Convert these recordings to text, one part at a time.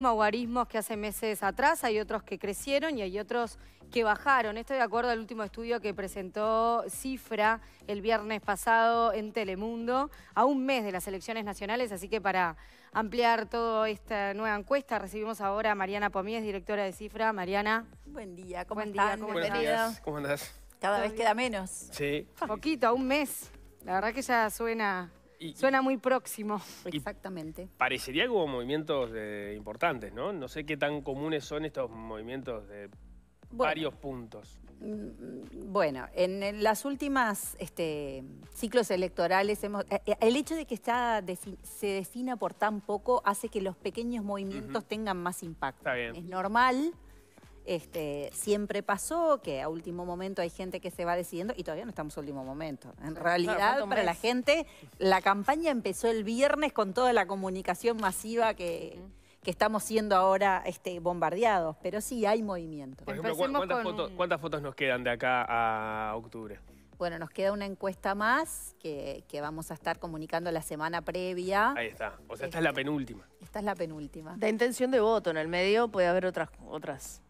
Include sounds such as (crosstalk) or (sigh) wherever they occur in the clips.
Aguarismos que hace meses atrás, hay otros que crecieron y hay otros que bajaron. Estoy de acuerdo al último estudio que presentó Cifra el viernes pasado en Telemundo, a un mes de las elecciones nacionales, así que para ampliar toda esta nueva encuesta recibimos ahora a Mariana Pomies, directora de Cifra. Mariana. Buen día, ¿cómo Buen ¿cómo andás? Cada vez queda menos. Sí. Poquito, a un mes. La verdad que ya suena Suena muy próximo. Exactamente. Parecería como movimientos eh, importantes, ¿no? No sé qué tan comunes son estos movimientos de varios puntos. Mm, bueno, en las últimas este, ciclos electorales, hemos, eh, eh, el hecho de que está, se defina por tan poco hace que los pequeños movimientos tengan más impacto. Está bien. Es normal este, siempre pasó que a último momento hay gente que se va decidiendo y todavía no estamos a último momento. En realidad, para la gente, la campaña empezó el viernes con toda la comunicación masiva que, estamos siendo ahora este, bombardeados, pero sí hay movimiento. ¿cuántas, fotos, nos quedan de acá a octubre? Bueno, nos queda una encuesta más que, vamos a estar comunicando la semana previa. Ahí está. O sea, esta es la este, penúltima. Esta es la penúltima. De intención de voto en el medio puede haber otras, otras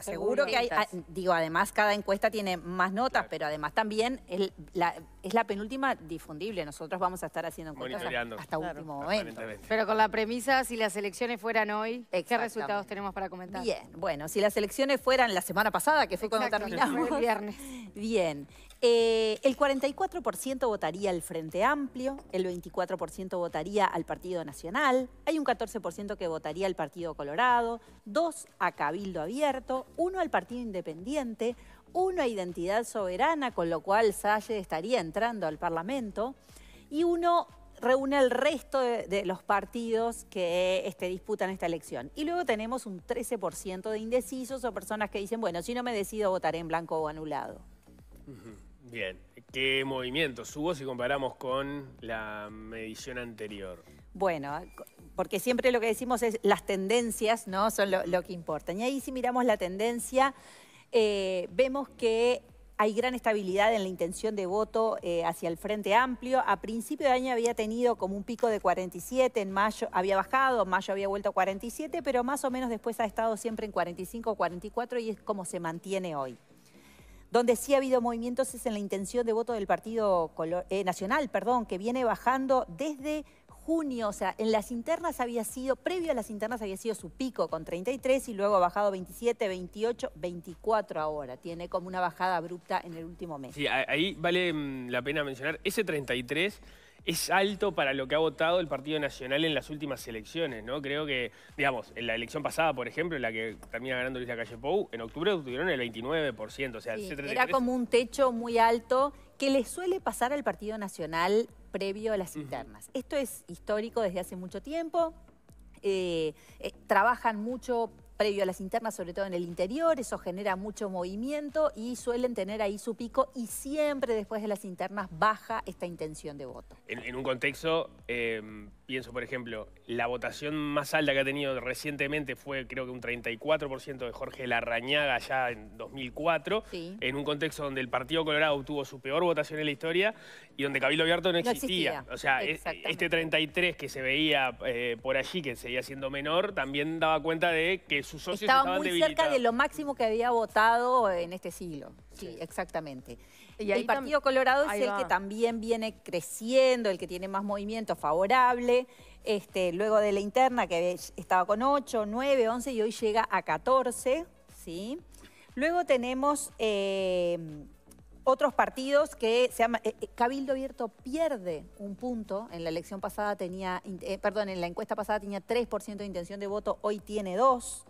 seguro que hay, ah, digo, además cada encuesta tiene más notas, pero además también es la penúltima difundible. Nosotros vamos a estar haciendo encuestas hasta último momento. Pero con la premisa, si las elecciones fueran hoy, ¿qué resultados tenemos para comentar? Bien, bueno, si las elecciones fueran la semana pasada, que fue cuando terminamos. El viernes. (laughs) Bien. Eh, el 44% votaría al Frente Amplio, el 24% votaría al Partido Nacional, hay un 14% que votaría al Partido Colorado, dos a Cabildo Abierto, uno al Partido Independiente, uno a Identidad Soberana, con lo cual Salle estaría entrando al Parlamento, y uno reúne al resto de, los partidos que este, disputan esta elección. Y luego tenemos un 13% de indecisos o personas que dicen, bueno, si no me decido votaré en blanco o anulado. Bien, ¿qué movimientos hubo si comparamos con la medición anterior? Bueno, porque siempre lo que decimos es las tendencias, ¿no? Son lo, que importan. Y ahí si miramos la tendencia, eh, vemos que hay gran estabilidad en la intención de voto eh, hacia el Frente Amplio. A principio de año había tenido como un pico de 47, en mayo había bajado, en mayo había vuelto a 47, pero más o menos después ha estado siempre en 45, 44 y es como se mantiene hoy. Donde sí ha habido movimientos es en la intención de voto del Partido eh, Nacional, perdón, que viene bajando desde junio, o sea, en las internas había sido, previo a las internas había sido su pico con 33 y luego ha bajado 27, 28, 24 ahora. Tiene como una bajada abrupta en el último mes. Sí, ahí vale mm, la pena mencionar, ese 33 es alto para lo que ha votado el Partido Nacional en las últimas elecciones, ¿no? Creo que, digamos, en la elección pasada, por ejemplo, en la que termina ganando Luis Calle Pou, en octubre obtuvieron el 29%, o sea, el Era como un techo muy alto que le suele pasar al Partido Nacional previo a las internas. Esto es histórico desde hace mucho tiempo. Eh, eh, trabajan mucho previo a las internas, sobre todo en el interior, eso genera mucho movimiento y suelen tener ahí su pico y siempre después de las internas baja esta intención de voto. En, un contexto, em, pienso por ejemplo, la votación más alta que ha tenido recientemente fue creo que un 34% de Jorge Larrañaga ya en 2004, en un contexto donde el Partido Colorado obtuvo su peor votación en la historia y donde Cabildo Abierto no existía. O sea, e, este 33 que se veía eh, por allí, que seguía siendo menor, también daba cuenta de que estaba muy cerca de lo máximo que había votado en este siglo. Sí, exactamente. Y el Partido Colorado es el que también viene creciendo, el que tiene más movimiento favorable. Este, luego de la interna, que estaba con 8, 9, 11 y hoy llega a 14. ¿sí? Luego tenemos eh, otros partidos que se llama, eh, eh, Cabildo Abierto pierde un punto. En la elección pasada tenía, perdón, en la encuesta pasada tenía 3% de intención de voto, hoy tiene 2.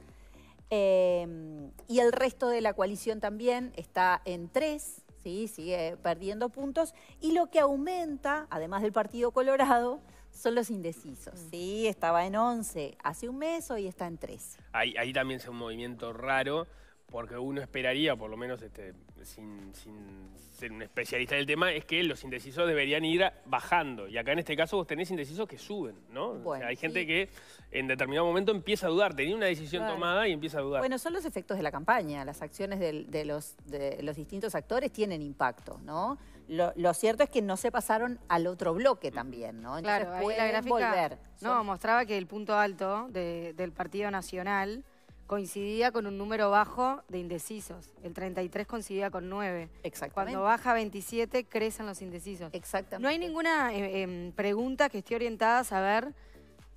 Em, y el resto de la coalición también está en tres, ¿sí? sigue perdiendo puntos. Y lo que aumenta, además del Partido Colorado, son los indecisos. Sí, estaba en 11 hace un mes, hoy está en tres Ahí, ahí también es un movimiento raro porque uno esperaría, por lo menos este, sin, ser un especialista del tema, es que los indecisos deberían ir bajando. Y acá en este caso vos tenés indecisos que suben, ¿no? hay gente que en determinado momento empieza a dudar, tenía una decisión tomada y empieza a dudar. Bueno, son los efectos de la campaña, las acciones de, los, de los, distintos actores tienen impacto, ¿no? Lo, cierto es que no se pasaron al otro bloque también, ¿no? claro, la gráfica, No, mostraba que el punto alto del Partido Nacional coincidía con un número bajo de indecisos. El 33 coincidía con 9. Exactamente. Cuando baja 27, crecen los indecisos. Exactamente. No hay ninguna eh, em, pregunta que esté orientada a saber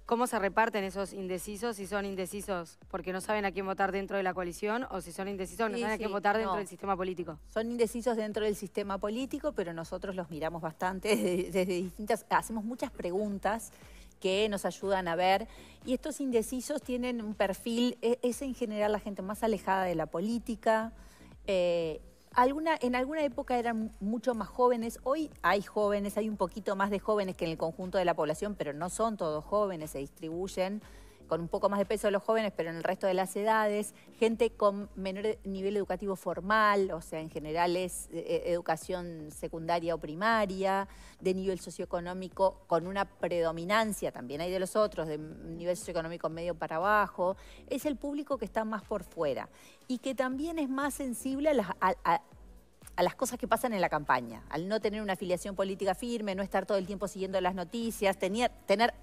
cómo se reparten esos indecisos, si son indecisos porque no saben a quién votar dentro de la coalición o si son indecisos no saben a quién votar dentro del sistema político. Son indecisos dentro del sistema político, pero nosotros los miramos bastante (laughs) desde distintas, hacemos muchas preguntas que nos ayudan a ver. Y estos indecisos tienen un perfil, e, es, en general la gente más alejada de la política. Eh, alguna, en alguna época eran mucho más jóvenes, hoy hay jóvenes, hay un poquito más de jóvenes que en el conjunto de la población, pero no son todos jóvenes, se distribuyen con un poco más de peso de los jóvenes, pero en el resto de las edades, gente con menor nivel educativo formal, o sea, en general es eh, eh, educación secundaria o primaria, de nivel socioeconómico con una predominancia, también hay de los otros, de nivel socioeconómico medio para abajo, es el público que está más por fuera y que también es más sensible a las, a, a las cosas que pasan en la campaña, al no tener una afiliación política firme, no estar todo el tiempo siguiendo las noticias, tener,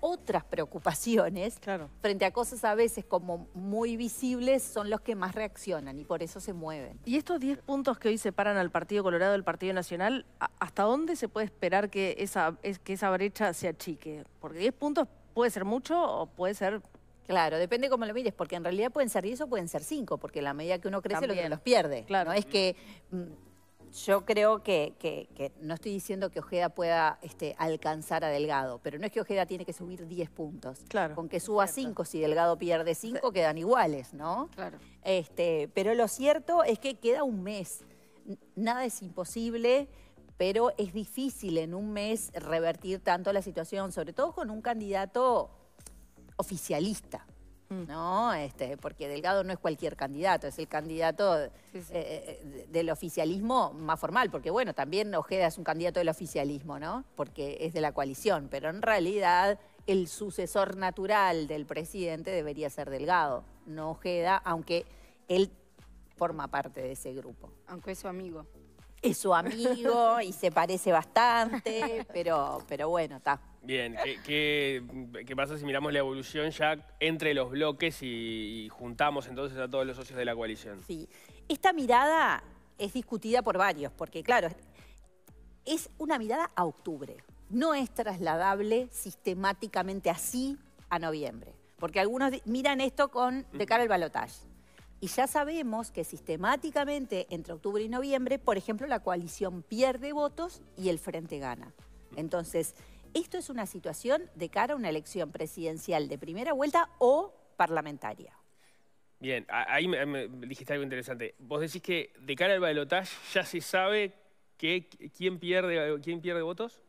otras preocupaciones frente a cosas a veces como muy visibles, son los que más reaccionan y por eso se mueven. ¿Y estos 10 puntos que hoy separan al Partido Colorado del Partido Nacional, hasta dónde se puede esperar que esa, que esa brecha se achique? Porque 10 puntos puede ser mucho o puede ser Claro, depende cómo lo mires, porque en realidad pueden ser 10 o pueden ser 5, porque a la medida que uno crece, lo que los pierde. Claro. es que mm, yo creo que, que, no estoy diciendo que Ojeda pueda este, alcanzar a Delgado, pero no es que Ojeda tiene que subir 10 puntos. Claro. Con que suba 5, si Delgado pierde 5, quedan iguales, ¿no? Claro. Este, pero lo cierto es que queda un mes. Nada es imposible, pero es difícil en un mes revertir tanto la situación, sobre todo con un candidato oficialista. Mm. ¿no? Este, porque Delgado no es cualquier candidato, es el candidato eh, eh, del oficialismo más formal, porque bueno, también Ojeda es un candidato del oficialismo, ¿no? Porque es de la coalición, pero en realidad el sucesor natural del presidente debería ser Delgado, no Ojeda, aunque él forma parte de ese grupo. Aunque es su amigo. Es su amigo y se parece bastante, (laughs) pero, pero bueno, está. Bien, ¿qué, pasa si miramos la evolución ya entre los bloques y, juntamos entonces a todos los socios de la coalición? Sí, esta mirada es discutida por varios, porque claro, es una mirada a octubre, no es trasladable sistemáticamente así a noviembre, porque algunos miran esto con de cara al balotaje. Y ya sabemos que sistemáticamente entre octubre y noviembre, por ejemplo, la coalición pierde votos y el frente gana. Entonces, esto es una situación de cara a una elección presidencial de primera vuelta o parlamentaria. Bien, ahí me, dijiste algo interesante. Vos decís que de cara al balotaje ya se sabe quién pierde, pierde votos.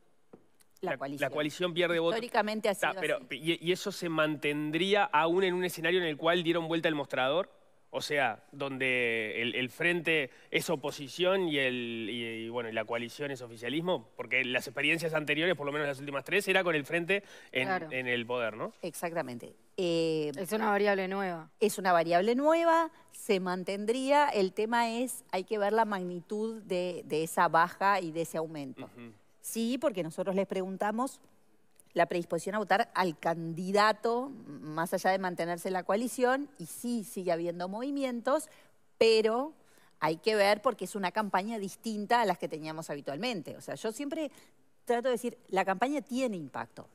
La coalición. la coalición. pierde votos. Históricamente ha ah, sido pero, Y, ¿Y eso se mantendría aún en un escenario en el cual dieron vuelta el mostrador? O sea, donde el, frente es oposición y, el, bueno, la coalición es oficialismo, porque las experiencias anteriores, por lo menos las últimas tres, era con el frente en, el poder, ¿no? Exactamente. es una variable nueva. Es una variable nueva, se mantendría, el tema es, hay que ver la magnitud de, esa baja y de ese aumento. Sí, porque nosotros les preguntamos la predisposición a votar al candidato, más allá de mantenerse en la coalición, y sí sigue habiendo movimientos, pero hay que ver porque es una campaña distinta a las que teníamos habitualmente. O sea, yo siempre trato de decir, la campaña tiene impacto,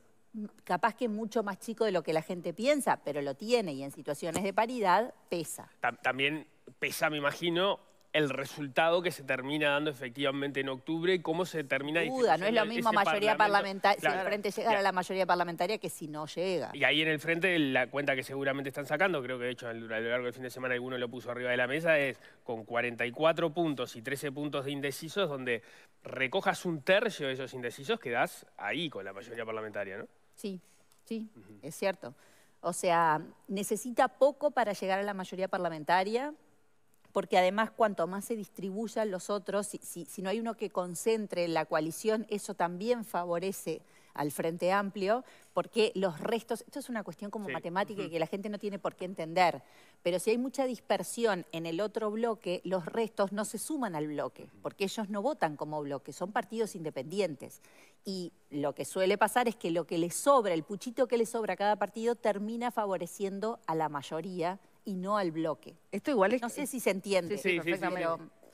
capaz que mucho más chico de lo que la gente piensa, pero lo tiene y en situaciones de paridad pesa. También pesa, me imagino, el resultado que se termina dando efectivamente en octubre y cómo se termina... Duda, no es lo mismo mayoría parlamentaria, si el Frente llega a la mayoría parlamentaria que si no llega. Y ahí en el Frente la cuenta que seguramente están sacando, creo que de hecho a lo largo del fin de semana alguno lo puso arriba de la mesa, es con 44 puntos y 13 puntos de indecisos, donde recojas un tercio de esos indecisos, quedas ahí con la mayoría parlamentaria, ¿no? Sí, sí, es cierto. O sea, necesita poco para llegar a la mayoría parlamentaria, porque además cuanto más se distribuyan los otros, si, no hay uno que concentre la coalición, eso también favorece al Frente Amplio, porque los restos, esto es una cuestión como matemática que la gente no tiene por qué entender, pero si hay mucha dispersión en el otro bloque, los restos no se suman al bloque, porque ellos no votan como bloque, son partidos independientes. Y lo que suele pasar es que lo que le sobra, el puchito que le sobra a cada partido, termina favoreciendo a la mayoría y no al bloque. Esto igual es... No sé si se entiende. Se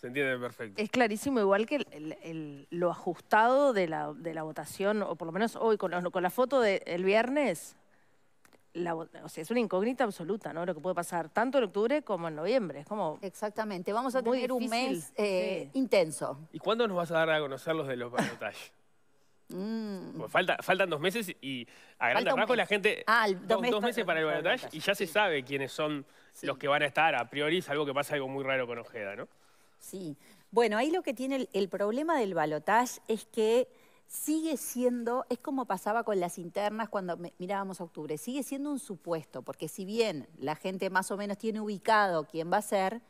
entiende perfecto. Es clarísimo, igual que lo ajustado de la, votación, o por lo menos hoy, con, la foto del viernes, o sea, es una incógnita absoluta, ¿no? Lo que puede pasar tanto en octubre como en noviembre. Es Exactamente. Vamos a tener un mes eh, intenso. ¿Y cuándo nos vas a dar a conocer los de los balotajes? (laughs) Mm. Pues falta, faltan dos meses y a gran trabajo la gente... Ah, dos, meses, para el balotaje y ya se sabe quiénes son los que van a estar. A priori es algo que pasa algo muy raro con Ojeda, ¿no? Sí. Bueno, ahí lo que tiene el, problema del balotaje es que sigue siendo, es como pasaba con las internas cuando mirábamos a octubre, sigue siendo un supuesto, porque si bien la gente más o menos tiene ubicado quién va a ser,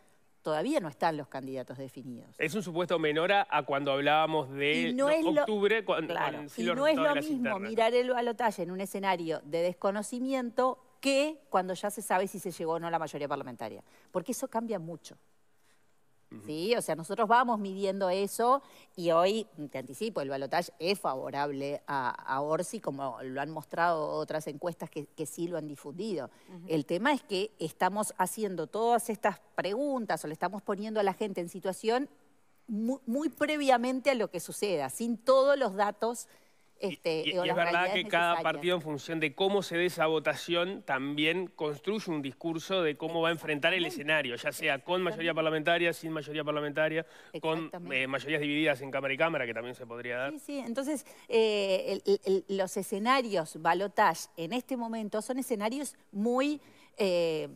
todavía no están los candidatos definidos. Es un supuesto menor a, cuando hablábamos de octubre. y no es lo mismo mirar el balotaje en un escenario de desconocimiento que cuando ya se sabe si se llegó o no a la mayoría parlamentaria. Porque eso cambia mucho. ¿Sí? O sea, nosotros vamos midiendo eso y hoy, te anticipo, el balotaje es favorable a, Orsi, como lo han mostrado otras encuestas que, sí lo han difundido. El tema es que estamos haciendo todas estas preguntas o le estamos poniendo a la gente en situación muy previamente a lo que suceda, sin todos los datos este, y, es verdad que cada partido en función de cómo se dé esa votación también construye un discurso de cómo va a enfrentar el escenario, ya sea con mayoría parlamentaria, sin mayoría parlamentaria, con eh, mayorías divididas en Cámara y Cámara, que también se podría dar. Sí, sí, entonces eh, los escenarios balotage en este momento son escenarios muy, eh,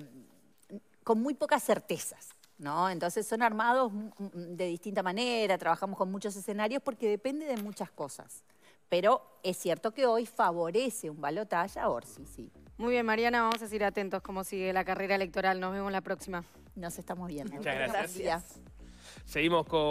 con muy pocas certezas. ¿no? Entonces son armados mm, mm, de distinta manera, trabajamos con muchos escenarios porque depende de muchas cosas. Pero es cierto que hoy favorece un balotaje a Orsi, sí. Muy bien, Mariana, vamos a seguir atentos cómo sigue la carrera electoral. Nos vemos la próxima. Nos estamos viendo. Muchas gracias. Seguimos con...